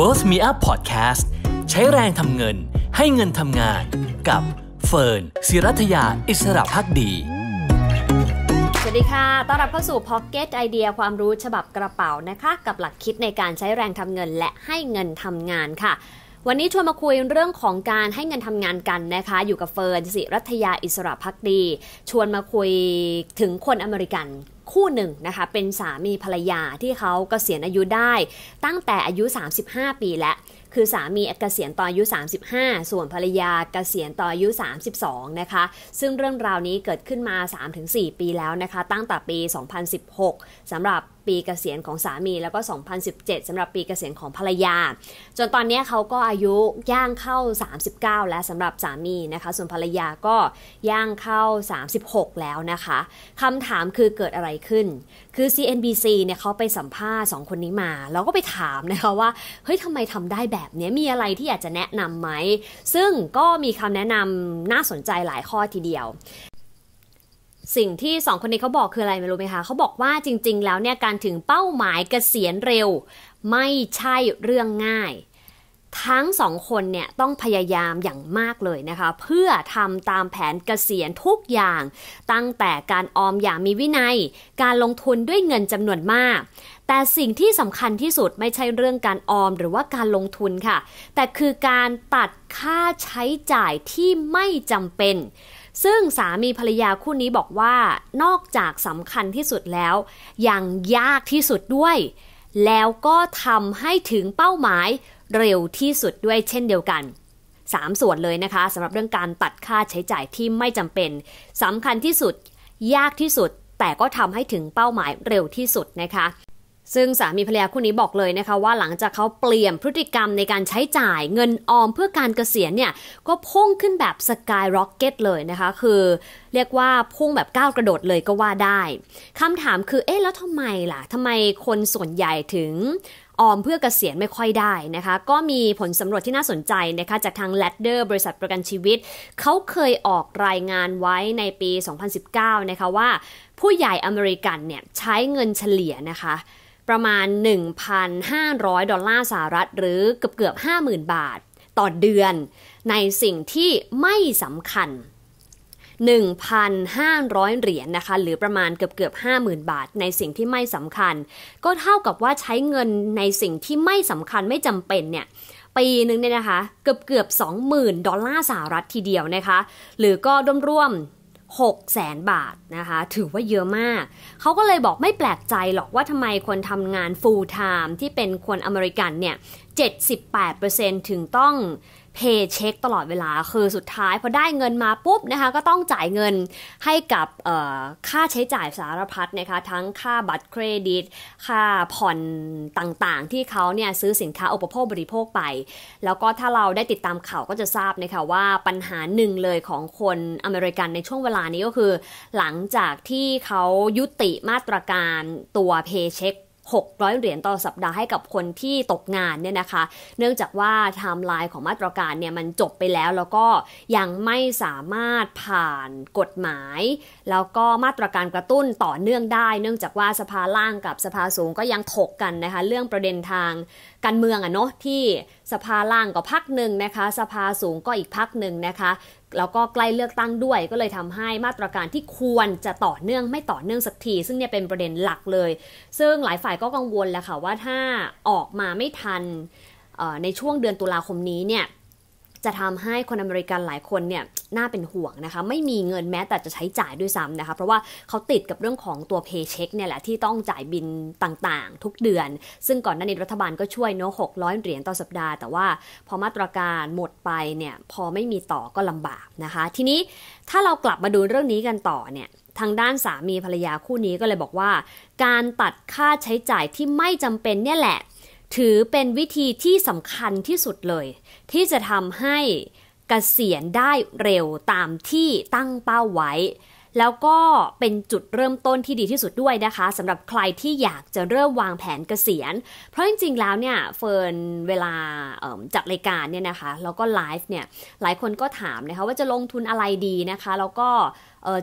Worth Me Up Podcast ใช้แรงทำเงินให้เงินทำงานกับเฟิร์นศิรัทยาอิสระพักดี สวัสดีค่ะ ต้อนรับเข้าสู่ Pocket Idea ความรู้ฉบับกระเป๋านะคะ กับหลักคิดในการใช้แรงทำเงินและให้เงินทำงานค่ะ วันนี้ชวนมาคุยเรื่องของการให้เงินทำงานกันนะคะ อยู่กับเฟิร์นสิรัทยาอิสระพักดี ชวนมาคุยถึงคนอเมริกันคู่หนึ่งนะคะ เป็นสามีภรรยาที่เขากเกษียณอายุได้ตั้งแต่อายุ 35 ปีแล้วคือสามีเกษียณตอนอายุ 35 ส่วนภรรยาเกษียณตอนอายุ 32นะคะซึ่งเรื่องราวนี้เกิดขึ้นมา 3-4 ปีแล้วนะคะตั้งแต่ปี 2016 สำหรับปีเกษียณของสามีแล้วก็2017 สำหรับปีเกษียณของภรรยา จนตอนนี้เขาก็อายุย่างเข้า 39 แล้วสำหรับสามีนะคะส่วนภรรยาก็ย่างเข้า 36 แล้วนะคะ คำถามคือเกิดอะไรขึ้น คือ CNBC เนี่ยเขาไปสัมภาษณ์2คนนี้มาแล้วก็ไปถามนะคะว่าเฮ้ยทำไมทำได้แบบแบบนี้มีอะไรที่อยากจะแนะนำไหม ซึ่งก็มีคำแนะนำน่าสนใจหลายข้อทีเดียว สิ่งที่ 2 คนนี้เขาบอกคืออะไรไม่รู้ไหมคะ เขาบอกว่าจริงๆแล้วเนี่ย การถึงเป้าหมายเกษียณเร็ว ไม่ใช่เรื่องง่าย ทั้งสองคนเนี่ยต้องพยายามอย่างมากเลยนะคะ เพื่อทำตามแผนเกษียณทุกอย่าง ตั้งแต่การออมอย่างมีวินัย การลงทุนด้วยเงินจำนวนมากแต่สิ่งที่สำคัญที่สุดไม่ใช่เรื่องการออม หรือว่าการลงทุนค่ะ แต่คือการตัดค่าใช้จ่ายที่ไม่จำเป็น ซึ่งสามีภรรยาคู่นี้บอกว่านอกจากสำคัญที่สุดแล้ว ยัง ยากที่สุดด้วย แล้วก็ทำให้ถึงเป้าหมายเร็วที่สุดด้วย เช่นเดียวกัน 3 ส่วนเลยนะคะสำหรับเรื่องการตัดค่าใช้จ่ายที่ไม่จำเป็นสำคัญที่สุด ยากที่สุด แต่ก็ทำให้ถึงเป้าหมายเร็วที่สุดนะคะซึ่งสามีภรรยาคู่นี้บอกเลยนะคะว่าหลังจากเขาเปลี่ยนพฤติกรรมในการใช้จ่ายเงินออมเพื่อการเกษียณเนี่ยก็พุ่งขึ้นแบบสกายร็อกเก็ตเลยนะคะ คือเรียกว่าพุ่งแบบก้าวกระโดดเลยก็ว่าได้คำถามคือเอ๊ะแล้วทำไมล่ะทำไมคนส่วนใหญ่ถึงออมเพื่อเกษียณไม่ค่อยได้นะคะ ก็มีผลสำรวจที่น่าสนใจนะคะจากทาง l a d d e r บริษัทประกันชีวิต เขาเคยออกรายงานไว้ในปี 2019 นะคะว่า ผู้ใหญ่อเมริกันเนี่ยใช้เงินเฉลี่ยนะคะประมาณ1,500 ดอลลาร์สหรัฐหรือเกือบเกือบ50,000 บาทต่อเดือนในสิ่งที่ไม่สำคัญ 1,500เหรียญนนะคะหรือประมาณเกือบเกือบ50,000 บาท ในสิ่งที่ไม่สำคัญ ก็เท่ากับว่าใช้เงินในสิ่งที่ไม่สำคัญไม่จำเป็นเนี่ยปีนึงเนี่ยนะคะเกือบเกือบ20,000 ดอลลาร์สหรัฐทีเดียวนะคะ หรือก็ร่วม6กแสนบาทนะคะ ถือว่าเยอะมาก เขาก็เลยบอกไม่แปลกใจหรอกว่าทำไมคนทำงาน full time ที่เป็นคนอเมริกันเนี่ย 78%ถึงต้องเพย์เช็คตลอดเวลาคือสุดท้ายพอได้เงินมาปุ๊บนะคะ ก็ต้องจ่ายเงินให้กับค่าใช้จ่ายสารพัดนะคะทั้งค่าบัตรเครดิต ค่าผ่อนต่างๆ ที่เขาเนี่ยซื้อสินค้าอุปโภคบริโภคไป แล้วก็ถ้าเราได้ติดตามข่าวก็จะทราบนะคะว่าปัญหาหนึ่งเลยของคนอเมริกันในช่วงเวลานี้ก็คือ หลังจากที่เขายุติมาตรการตัวเพย์เช็ค600เหรียญต่อสัปดาห์ให้กับคนที่ตกงาน เนี่ยนะคะ เนื่องจากว่าไทม์ไลน์ของมาตรการเนี่ยมันจบไปแล้วแล้วก็ยังไม่สามารถผ่านกฎหมาย แล้วก็มาตรการกระตุ้นต่อเนื่องได้ เนื่องจากว่าสภาล่างกับสภาสูงก็ยังถกกันนะคะเรื่องประเด็นทางการเมืองอะเนาะที่สภาล่างก็พักหนึ่งนะคะ สภาสูงก็อีกพักหนึ่งนะคะแล้วก็ใกล้เลือกตั้งด้วยก็เลยทำให้มาตรการที่ควรจะต่อเนื่องไม่ต่อเนื่องสักที ซึ่งเนี่ยเป็นประเด็นหลักเลย ซึ่งหลายฝ่ายก็กังวลแหละค่ะว่าถ้าออกมาไม่ทันในช่วงเดือนตุลาคมนี้เนี่ยจะทำให้คนอเมริกันหลายคนเนี่ยน่าเป็นห่วงนะคะไม่มีเงินแม้แต่จะใช้จ่ายด้วยซ้ำนะคะเพราะว่าเขาติดกับเรื่องของตัวเพย์เช็คเนี่ยแหละที่ต้องจ่ายบินต่างๆ ทุกเดือน ซึ่งก่อนหน้านี้รัฐบาลก็ช่วยเนาะหกร้อยเหรียญต่อสัปดาห์แต่ว่าพอมาตรการหมดไปเนี่ยพอไม่มีต่อก็ลำบากนะคะ ทีนี้ถ้าเรากลับมาดูเรื่องนี้กันต่อเนี่ยทางด้านสามีภรรยาคู่นี้ก็เลยบอกว่า การตัดค่าใช้จ่ายที่ไม่จำเป็นเนี่ยแหละถือเป็นวิธีที่สำคัญที่สุดเลย ที่จะทำให้เกษียณได้เร็วตามที่ตั้งเป้าไว้ แล้วก็เป็นจุดเริ่มต้นที่ดีที่สุดด้วยนะคะสำหรับใครที่อยากจะเริ่มวางแผนเกษียณ เพราะจริงๆแล้วเนี่ยเฟิร์นเวลาจัดรายการเนี่ยนะคะแล้วก็ไลฟ์เนี่ยหลายคนก็ถามนะคะว่าจะลงทุนอะไรดีนะคะแล้วก็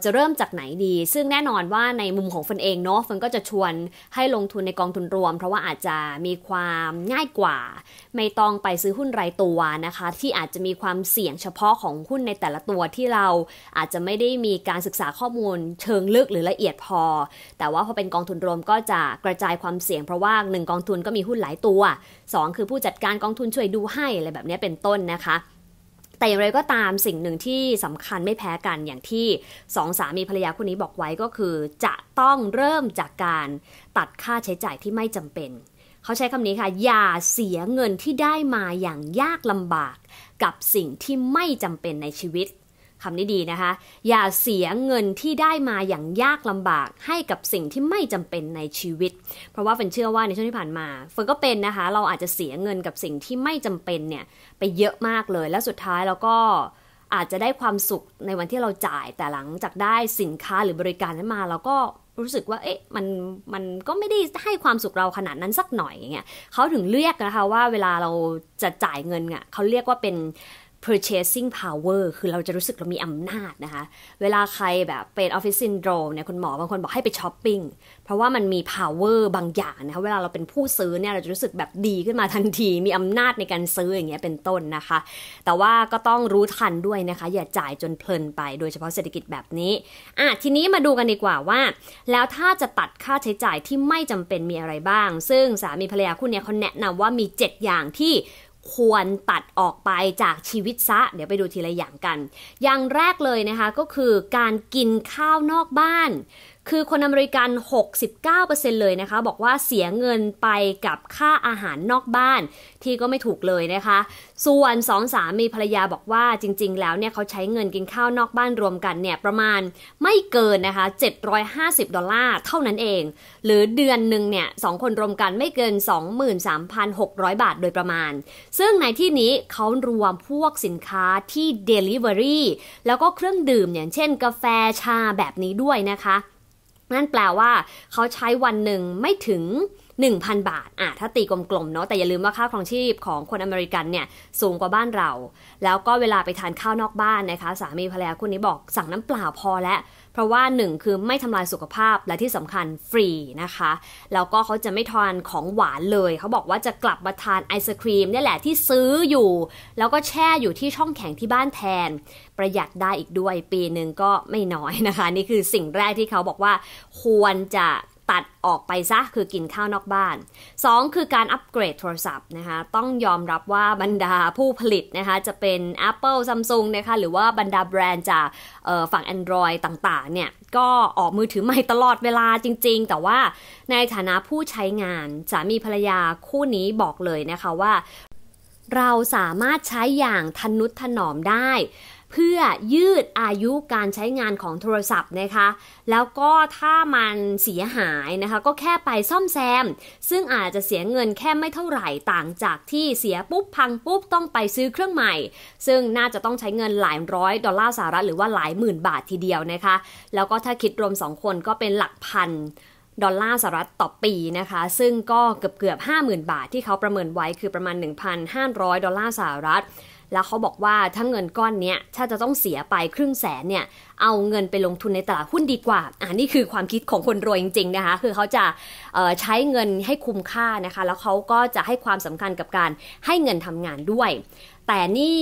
จะเริ่มจากไหนดี ซึ่งแน่นอนว่าในมุมของฟันเองเนาะฟันก็จะชวนให้ลงทุนในกองทุนรวม เพราะว่าอาจจะมีความง่ายกว่า ไม่ต้องไปซื้อหุ้นรายตัวนะคะ ที่อาจจะมีความเสี่ยงเฉพาะของหุ้นในแต่ละตัวที่เราอาจจะไม่ได้มีการศึกษาข้อมูล เชิงลึกหรือละเอียดพอ แต่ว่าพอเป็นกองทุนรวมก็จะกระจายความเสี่ยง เพราะว่า1กองทุนก็มีหุ้นหลายตัว2 คือผู้จัดการกองทุนช่วยดูให้อะไรแบบนี้เป็นต้นนะคะแต่อย่างไรก็ตามสิ่งหนึ่งที่สำคัญไม่แพ้กันอย่างที่สองสามีภรรยาคู่นี้บอกไว้ก็คือ จะต้องเริ่มจากการตัดค่าใช้จ่ายที่ไม่จำเป็น เขาใช้คำนี้ค่ะ อย่าเสียเงินที่ได้มาอย่างยากลำบากกับสิ่งที่ไม่จำเป็นในชีวิตคำนี้ดีนะคะ อย่าเสียเงินที่ได้มาอย่างยากลำบากให้กับสิ่งที่ไม่จำเป็นในชีวิต เพราะว่าเฟินเชื่อว่าในช่วงที่ผ่านมาเฟินก็เป็นนะคะ เราอาจจะเสียเงินกับสิ่งที่ไม่จำเป็นเนี่ยไปเยอะมากเลย แล้วสุดท้ายเราก็ อาจจะได้ความสุขในวันที่เราจ่าย แต่หลังจากได้สินค้าหรือบริการนั้นมาเราก็รู้สึกว่าเอ๊ะมันมันก็ไม่ได้ให้ความสุขเราขนาดนั้นสักหน่อยอย่างเงี้ยเขาถึงเรียกนะคะว่าเวลาเราจะจ่ายเงินอ่ะเขาเรียกว่าเป็น purchasing power คือเราจะรู้สึกเรามีอำนาจนะคะ เวลาใครแบบเป็นออฟฟิศซินโดรมเนี่ยคุณหมอบางคนบอกให้ไปช้อปปิ้ง เพราะว่ามันมี power บางอย่างนะคะ เวลาเราเป็นผู้ซื้อเนี่ย เราจะรู้สึกแบบดีขึ้นมาทันที มีอำนาจในการซื้ออย่างเงี้ยเป็นต้นนะคะ แต่ว่าก็ต้องรู้ทันด้วยนะคะ อย่าจ่ายจนเพลินไป โดยเฉพาะเศรษฐกิจแบบนี้ อ่ะทีนี้มาดูกันดีกว่าว่า แล้วถ้าจะตัดค่าใช้จ่ายที่ไม่จำเป็นมีอะไรบ้าง ซึ่งสามีภรรยาคู่นี้เขาแนะนำว่ามี7อย่างที่ควรตัดออกไปจากชีวิตซะ เดี๋ยวไปดูทีละอย่างกัน อย่างแรกเลยนะคะ ก็คือการกินข้าวนอกบ้านคือคนอเมริกัน 69%เลยนะคะ บอกว่าเสียเงินไปกับค่าอาหารนอกบ้านที่ก็ไม่ถูกเลยนะคะ ส่วนสองสามีภรรยาบอกว่าจริงๆแล้วเนี่ยเขาใช้เงินกินข้าวนอกบ้านรวมกันเนี่ยประมาณไม่เกินนะคะ750 ดอลลาร์เท่านั้นเอง หรือเดือนหนึ่งเนี่ยสองคนรวมกันไม่เกิน 23,600 บาทโดยประมาณ ซึ่งในที่นี้เขารวมพวกสินค้าที่ Delivery แล้วก็เครื่องดื่มอย่างเช่นกาแฟชาแบบนี้ด้วยนะคะนั่นแปลว่า เขาใช้วันหนึ่งไม่ถึง 1,000 บาทอ่ะถ้าตีกลมๆเนาะ แต่อย่าลืมว่าค่าครองชีพของคนอเมริกันเนี่ย สูงกว่าบ้านเรา แล้วก็เวลาไปทานข้าวนอกบ้านนะคะ สามีภรรยาคู่นี้บอกสั่งน้ำเปล่าพอแล้วเพราะว่า1คือไม่ทำลายสุขภาพและที่สำคัญฟรีนะคะแล้วก็เขาจะไม่ทานของหวานเลยเขาบอกว่าจะกลับมาทานไอศครีมนี่แหละที่ซื้ออยู่ แล้วก็แช่อยู่ที่ช่องแข็งที่บ้านแทน ประหยัดได้อีกด้วยปีหนึ่งก็ไม่น้อยนะคะนี่คือสิ่งแรกที่เขาบอกว่าควรจะตัดออกไปซะ คือกินข้าวนอกบ้าน 2. คือการอัปเกรดโทรศัพท์นะคะต้องยอมรับว่าบรรดาผู้ผลิตนะคะจะเป็น Apple Samsung นะคะหรือว่าบรรดาแบรนด์จากฝั่ง Android ต่างๆเนี่ยก็ออกมือถือใหม่ตลอดเวลาจริงๆ แต่ว่าในฐานะผู้ใช้งานสามีภรรยาคู่นี้บอกเลยนะคะว่าเราสามารถใช้อย่างทนุถนอมได้เพื่อยืดอายุการใช้งานของโทรศัพท์นะคะ แล้วก็ถ้ามันเสียหายนะคะก็แค่ไปซ่อมแซม ซึ่งอาจจะเสียเงินแค่ไม่เท่าไหร่ ต่างจากที่เสียปุ๊บพังปุ๊บต้องไปซื้อเครื่องใหม่ ซึ่งน่าจะต้องใช้เงินหลายร้อยดอลลาร์สหรัฐหรือว่าหลายหมื่นบาททีเดียวนะคะ แล้วก็ถ้าคิดรวม2คนก็เป็นหลักพันดอลลาร์สหรัฐต่อปีนะคะ ซึ่งก็เกือบเกือบ50,000บาทที่เขาประเมินไว้คือประมาณ1,500ดอลลาร์สหรัฐแล้วเขาบอกว่าถ้าเงินก้อนเนี้ยถ้าจะต้องเสียไปครึ่งแสนเนี่ยเอาเงินไปลงทุนในตลาดหุ้นดีกว่า อ่านี่คือความคิดของคนรวยจริงๆ นะคะคือเขาจะใช้เงินให้คุ้มค่านะคะ แล้วเขาก็จะให้ความสำคัญกับการให้เงินทำงานด้วย แต่นี่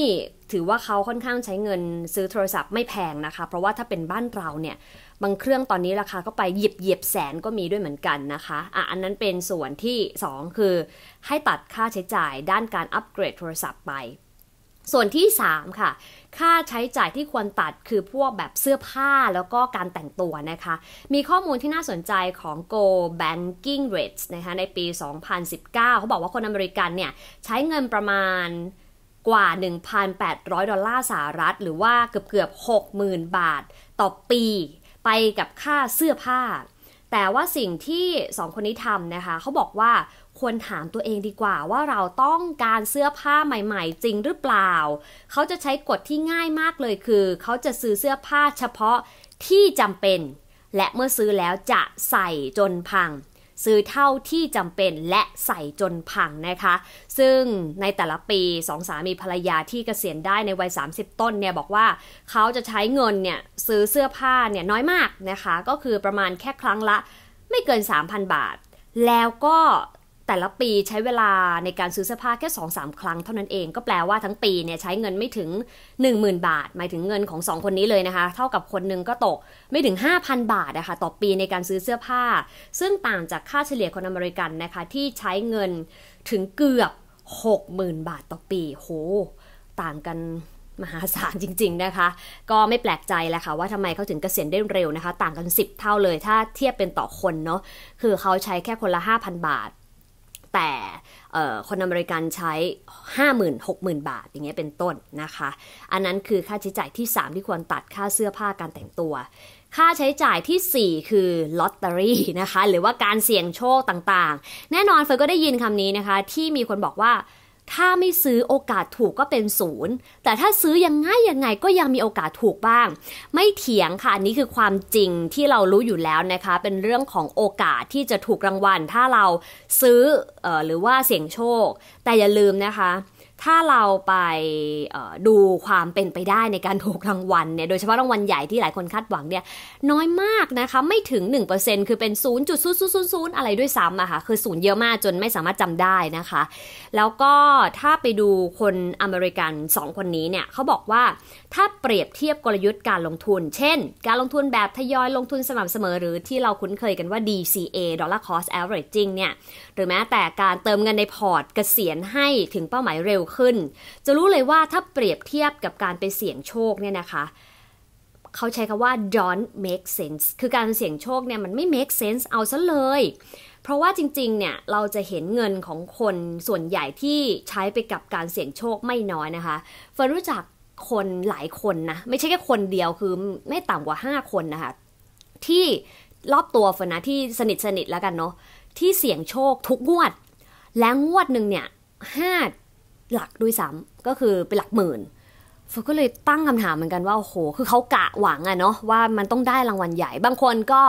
ถือว่าเขาค่อนข้างใช้เงินซื้อโทรศัพท์ไม่แพงนะคะ เพราะว่าถ้าเป็นบ้านเราเนี่ยบางเครื่องตอนนี้ราคาก็ไปหยิบเหยียบแสนก็มีด้วยเหมือนกันนะคะอ่ะอันนั้นเป็นส่วนที่ 2 คือ ให้ตัดค่าใช้จ่าย ด้านการอัปเกรดโทรศัพท์ไปส่วนที่3ค่ะ ค่าใช้จ่ายที่ควรตัดคือพวกแบบเสื้อผ้าแล้วก็การแต่งตัวนะคะ มีข้อมูลที่น่าสนใจของ Go Banking Rates นะคะในปี 2019เขาบอกว่าคนอเมริกันเนี่ย ใช้เงินประมาณกว่า 1,800 ดอลลาร์สหรัฐ หรือว่าเกือบเกือบ 60,000 บาทต่อปี ไปกับค่าเสื้อผ้า แต่ว่าสิ่งที่สองคนนี้ทำนะคะเขาบอกว่าควรถามตัวเองดีกว่าว่าเราต้องการเสื้อผ้าใหม่ ๆ จริงหรือเปล่า เขาจะใช้กฎที่ง่ายมากเลยคือเขาจะซื้อเสื้อผ้าเฉพาะที่จำเป็น และเมื่อซื้อแล้วจะใส่จนพังซื้อเท่าที่จำเป็นและใส่จนพังนะคะ ซึ่งในแต่ละปีสองสามีภรรยาที่เกษียณได้ในวัย 30 ต้นเนี่ยบอกว่าเขาจะใช้เงินเนี่ยซื้อเสื้อผ้าเนี่ยน้อยมากนะคะก็คือประมาณแค่ครั้งละไม่เกิน 3,000 บาท แล้วก็แต่ละปีใช้เวลาในการซื้อเสื้อผ้าแค่2าครั้ง เท่านั้นเองก็แปลว่าทั้งปีเนี่ยใช้เงินไม่ถึง 10,000 บาท หมายถึงเงินของ 2 คนนี้เลยนะคะเท่ากับคนหนึ่งก็ตกไม่ถึง 5,000 บาทนะคะต่อปีในการซื้อเสื้อผ้า ซึ่งต่างจากค่าเฉลี่ยคนอเมริกันนะคะที่ใช้เงินถึงเกือบ 60,000 บาทต่อปีโหต่างกันมหาศาลจริงๆนะคะ ก็ไม่แปลกใจแหละค่ะว่าทำไมเขาถึงเกษียณได้เร็วนะคะต่างกัน 10 เท่าเลยถ้าเทียบเป็นต่อคนเนาะคือเขาใช้แค่คนละ5,000 บาทแต่คนอเมริกันใช้ 50,000 60,000 บาทอย่างเงี้ยเป็นต้นนะคะ อันนั้นคือค่าใช้จ่ายที่ 3 ที่ควรตัดค่าเสื้อผ้าการแต่งตัว ค่าใช้จ่ายที่ 4 คือลอตเตอรี่นะคะหรือว่าการเสี่ยงโชคต่างๆ แน่นอนเฟิร์ก็ได้ยินคำนี้นะคะ ที่มีคนบอกว่าถ้าไม่ซื้อโอกาสถูกก็เป็นศูนย์ แต่ถ้าซื้อยังง่ายยังไงก็ยังมีโอกาสถูกบ้าง ไม่เถียงค่ะ อันนี้คือความจริงที่เรารู้อยู่แล้วนะคะ เป็นเรื่องของโอกาสที่จะถูกรางวัลถ้าเราซื้ออหรือว่าเสี่ยงโชค แต่อย่าลืมนะคะถ้าเราไปดูความเป็นไปได้ในการถูกรางวัลเนี่ย โดยเฉพาะรางวัลใหญ่ที่หลายคนคาดหวังเนี่ยน้อยมากนะคะ ไม่ถึง 1%คือเป็น 0.0000อะไรด้วยซ้ำอะค่ะ คือศูนย์เยอะมากจนไม่สามารถจำได้นะคะ แล้วก็ถ้าไปดูคนอเมริกัน 2 คนนี้เนี่ยเขาบอกว่าถ้าเปรียบเทียบกลยุทธ์การลงทุน เช่น การลงทุนแบบทยอยลงทุนสม่ำเสมอหรือที่เราคุ้นเคยกันว่า DCA Dollar Cost Averaging เนี่ยหรือแม้แต่การเติมเงินในพอร์ตเกษียณให้ถึงเป้าหมายเร็วขึ้นจะรู้เลยว่าถ้าเปรียบเทียบกับการไปเสี่ยงโชคเนี่ยนะคะ เขาใช้คำว่า don't make sense คือการเสี่ยงโชคเนี่ยมันไม่ make sense เอาซะเลย เพราะว่าจริงๆเนี่ยเราจะเห็นเงินของคนส่วนใหญ่ที่ใช้ไปกับการเสี่ยงโชคไม่น้อยนะคะเฟิร์นรู้จักคนหลายคนนะไม่ใช่แค่คนเดียวคือไม่ต่ำกว่า 5 คนนะคะที่รอบตัวเฟิร์นนะที่สนิทสนิทแล้วกันเนาะที่เสี่ยงโชคทุกงวด และงวดหนึ่งเนี่ยห้าหลักด้วยซ้ำก็คือเป็นหลักหมื่นฟก็เลยตั้งคำถามเหมือนกันว่าโอ้โห คือเขากะหวังอะเนาะว่ามันต้องได้รางวัลใหญ่ บางคนก็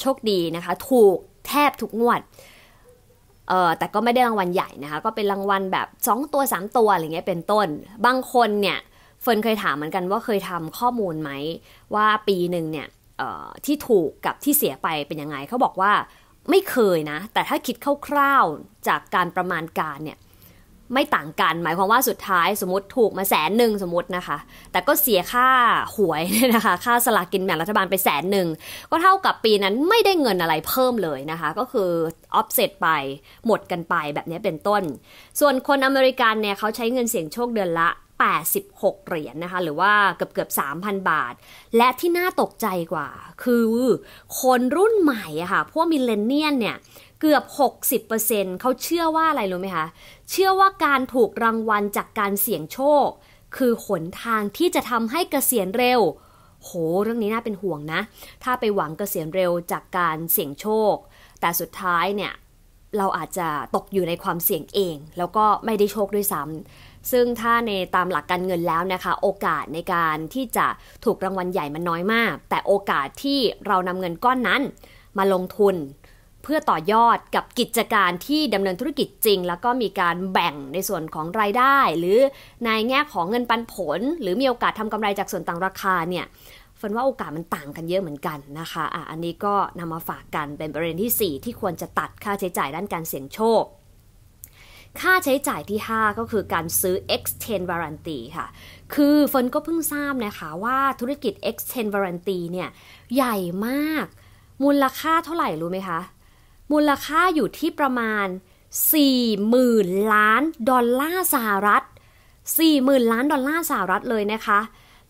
โชคดีนะคะถูกแทบทุกงวดเออแต่ก็ไม่ได้รางวัลใหญ่นะคะก็เป็นรางวัลแบบ 2 ตัว 3 ตัวอะไรเงี้ยเป็นต้นบางคนเนี่ยเฟิร์นเคยถามเหมือนกันว่าเคยทำข้อมูลไหมว่าปีหนึ่งเนี่ยที่ถูกกับที่เสียไปเป็นยังไงเขาบอกว่าไม่เคยนะ แต่ถ้าคิดคร่าวๆจากการประมาณการเนี่ยไม่ต่างกัน หมายความว่าสุดท้ายสมมติถูกมาแสนหนึ่งสมมตินะคะ แต่ก็เสียค่าหวยนะคะ ค่าสลากกินแบ่งรัฐบาลไปแสนหนึ่งก็เท่ากับปีนั้นไม่ได้เงินอะไรเพิ่มเลยนะคะ ก็คือออฟเซตไปหมดกันไปแบบนี้เป็นต้น ส่วนคนอเมริกันเนี่ยเขาใช้เงินเสี่ยงโชคเดือนละ 86เหรียญนนะคะ หรือว่าเกือบเกือบ3,000 บาท และที่น่าตกใจกว่า คือคนรุ่นใหม่อะค่ะ พวกมิเลเนียนเนี่ยเกือบ60%เขาเชื่อว่าอะไรรู้ไหมคะเชื่อว่าการถูกรางวัลจากการเสี่ยงโชค คือหนทางที่จะทำให้เกษียณเร็ว โหเรื่องนี้น่าเป็นห่วงนะ ถ้าไปหวังเกษียณเร็วจากการเสี่ยงโชค แต่สุดท้ายเนี่ยเราอาจจะตกอยู่ในความเสี่ยงเองแล้วก็ไม่ได้โชคด้วยซ้ำซึ่งถ้าในตามหลักการเงินแล้วนะคะ โอกาสในการที่จะถูกรางวัลใหญ่มันน้อยมาก แต่โอกาสที่เรานำเงินก้อนนั้นมาลงทุนเพื่อต่อยอดกับกิจการที่ดำเนินธุรกิจจริง แล้วก็มีการแบ่งในส่วนของรายได้ หรือในแง่ของเงินปันผล หรือมีโอกาสทำกำไรจากส่วนต่างราคาเนี่ยฝนว่าโอกาสมันต่างกันเยอะเหมือนกัน นะคะอ่ะอันนี้ก็นำมาฝากกันเป็นประเด็นที่ 4 ที่ควรจะตัดค่าใช้จ่ายด้านการเสี่ยงโชค ค่าใช้จ่ายที่ 5 ก็คือการซื้อ x n d Warranty ค่ะคือฝนก็เพิ่งทราบนะคะว่าธุรกิจ x n d Warranty เนี่ยใหญ่มากมูลค่าเท่าไหร่รู้ไหมคะมูลค่าอยู่ที่ประมาณ 40,000 ล้าน ดอลลาร์สหรัฐ 40,000 ล้าน ดอลลาร์สหรัฐเลยนะคะ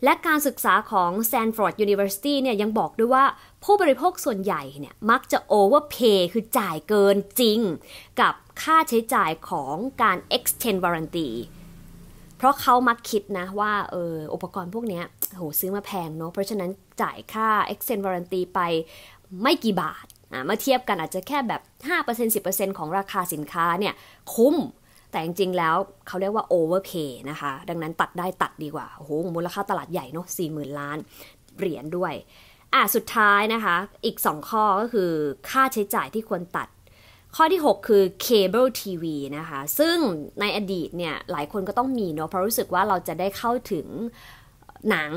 และการศึกษาของ Stanford University เนี่ยยังบอกด้วยว่าผู้บริโภคส่วนใหญ่เนี่ยมักจะโอเวอร์เพย์คือจ่ายเกินจริง กับค่าใช้จ่ายของการ extend warranty เพราะเขามักคิดนะว่าเอออุปกรณ์พวกนี้โหซื้อมาแพงเนาะเพราะฉะนั้นจ่ายค่า extend warranty ไปไม่กี่บาทมาเทียบกันอาจจะแค่แบบ5% 10%ของราคาสินค้าเนี่ย คุ้มแต่จริงๆแล้วเขาเรียกว่า overpay นะคะ ดังนั้นตัดได้ตัดดีกว่า โอ้โห มูลค่าตลาดใหญ่เนาะ40,000ล้าน เหรียญด้วย อ่ะสุดท้ายนะคะ อีก 2 ข้อก็คือค่าใช้จ่ายที่ควรตัด ข้อที่ 6 คือเคเบิลทีวีนะคะ ซึ่งในอดีตเนี่ยหลายคนก็ต้องมีเนาะเพราะรู้สึกว่าเราจะได้เข้าถึงหนัง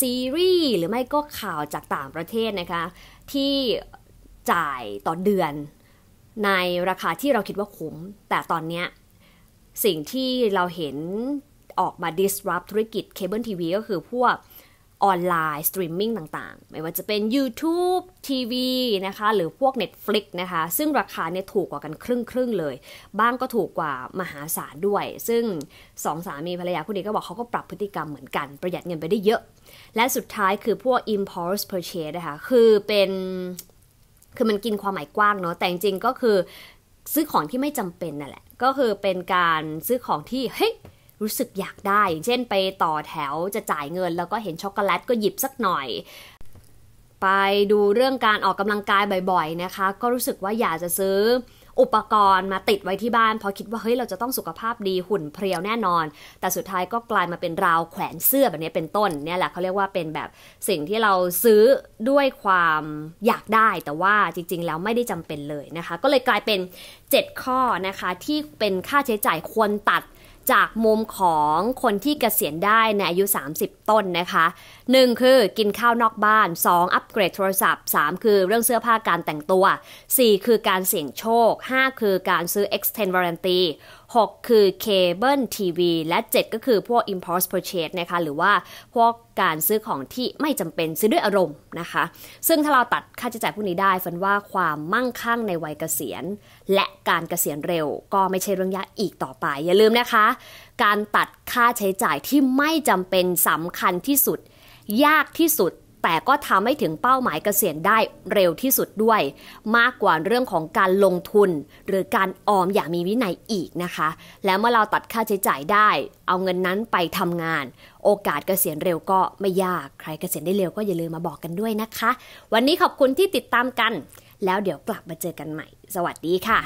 ซีรีส์หรือไม่ก็ข่าวจากต่างประเทศนะคะที่จ่ายต่อเดือนในราคาที่เราคิดว่าคุ้ม แต่ตอนนี้สิ่งที่เราเห็นออกมา disrupt ธุรกิจเคเบิลทีวีก็คือพวกออนไลน์ สตรีมมิ่งต่าง ๆ ไม่ว่าจะเป็น YouTube TV นะคะหรือพวก Netflix นะคะซึ่งราคาเนี่ยถูกกว่ากันครึ่ง ๆ เลย บ้างก็ถูกกว่ามหาศาลด้วย ซึ่งสองสามีภรรยาคู่นี้ก็บอกเขาก็ปรับพฤติกรรมเหมือนกันประหยัดเงินไปได้เยอะ และสุดท้ายคือพวก impulse purchase นะคะคือเป็นคือมันกินความหมายกว้างเนาะแต่จริงๆก็คือซื้อของที่ไม่จำเป็นนั่นแหละก็คือเป็นการซื้อของที่เฮ้ยรู้สึกอยากได้เช่นไปต่อแถวจะจ่ายเงิน แล้วก็เห็นช็อกโกแลตก็หยิบสักหน่อย ไปดูเรื่องการออกกำลังกายบ่อยๆนะคะ ก็รู้สึกว่าอยากจะซื้ออุปกรณ์มาติดไว้ที่บ้านเพราะคิดว่าเฮ้ยเราจะต้องสุขภาพดีหุ่นเพรียวแน่นอน แต่สุดท้ายก็กลายมาเป็นราวแขวนเสื้อแบบนี้เป็นต้นเนี่ยแหละเขาเรียกว่าเป็นแบบสิ่งที่เราซื้อด้วยความอยากได้แต่ว่าจริงๆแล้วไม่ได้จำเป็นเลยนะคะ ก็เลยกลายเป็น 7 ข้อนะคะที่เป็นค่าใช้จ่ายควรตัดจากมุมของคนที่เกษียณได้ในอายุ 30 ต้นนะคะ1คือกินข้าวนอกบ้าน 2 อัปเกรดโทรศัพท์ 3 คือเรื่องเสื้อผ้าการแต่งตัว 4 คือการเสี่ยงโชค 5 คือการซื้อ extend warranty 6 คือเคเบิลทีวีและ 7 ก็คือพวก impulse purchase นะคะหรือว่าพวกการซื้อของที่ไม่จำเป็นซื้อด้วยอารมณ์นะคะซึ่งถ้าเราตัดค่าใช้จ่ายพวกนี้ได้ฟันว่าความมั่งคั่งในวัยเกษียณ และการเกษียณเร็วก็ไม่ใช่เรื่องยากอีกต่อไป อย่าลืมนะคะ การตัดค่าใช้จ่ายที่ไม่จำเป็นสำคัญที่สุดยากที่สุดแต่ก็ทำให้ถึงเป้าหมายเกษียณได้เร็วที่สุดด้วย มากกว่าเรื่องของการลงทุน หรือการออมอย่างมีวินัยอีกนะคะ และเมื่อเราตัดค่าใช้จ่ายได้ เอาเงินนั้นไปทำงาน โอกาสเกษียณเร็วก็ไม่ยาก ใครเกษียณได้เร็วก็อย่าลืมมาบอกกันด้วยนะคะ วันนี้ขอบคุณที่ติดตามกัน แล้วเดี๋ยวกลับมาเจอกันใหม่ สวัสดีค่ะ